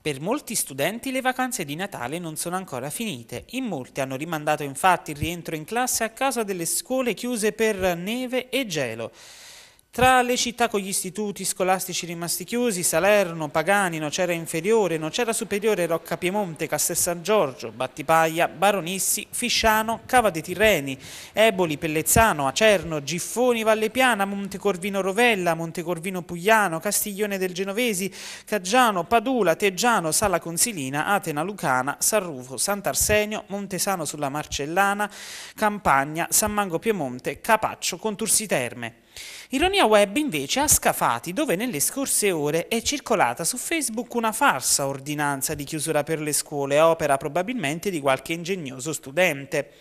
Per molti studenti le vacanze di Natale non sono ancora finite. In molti hanno rimandato infatti il rientro in classe a causa delle scuole chiuse per neve e gelo. Tra le città con gli istituti scolastici rimasti chiusi, Salerno, Pagani, Nocera Inferiore, Nocera Superiore, Rocca Piemonte, Castel San Giorgio, Battipaglia, Baronissi, Fisciano, Cava dei Tirreni, Eboli, Pellezzano, Acerno, Giffoni, Valle Piana, Montecorvino Rovella, Montecorvino Pugliano, Castiglione del Genovesi, Caggiano, Padula, Teggiano, Sala Consilina, Atena Lucana, San Rufo, Sant'Arsenio, Montesano sulla Marcellana, Campagna, San Mango Piemonte, Capaccio, Contursi Terme. Ironia web invece a Scafati, dove nelle scorse ore è circolata su Facebook una farsa ordinanza di chiusura per le scuole, opera probabilmente di qualche ingegnoso studente.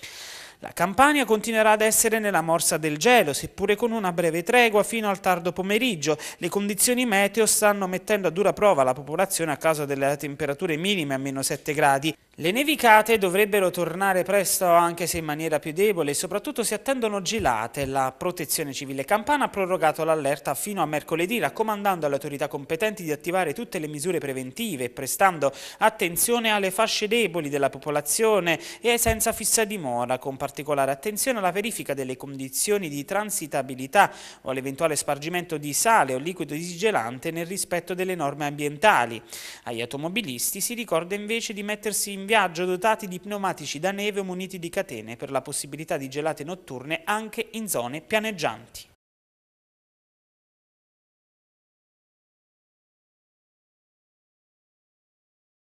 La Campania continuerà ad essere nella morsa del gelo, seppure con una breve tregua fino al tardo pomeriggio. Le condizioni meteo stanno mettendo a dura prova la popolazione a causa delle temperature minime a meno 7 gradi. Le nevicate dovrebbero tornare presto anche se in maniera più debole e soprattutto si attendono gelate. La protezione civile campana ha prorogato l'allerta fino a mercoledì raccomandando alle autorità competenti di attivare tutte le misure preventive prestando attenzione alle fasce deboli della popolazione e senza fissa dimora con particolare attenzione alla verifica delle condizioni di transitabilità o all'eventuale spargimento di sale o liquido disgelante nel rispetto delle norme ambientali. Agli automobilisti si ricorda invece di mettersi in viaggio dotati di pneumatici da neve o muniti di catene per la possibilità di gelate notturne anche in zone pianeggianti.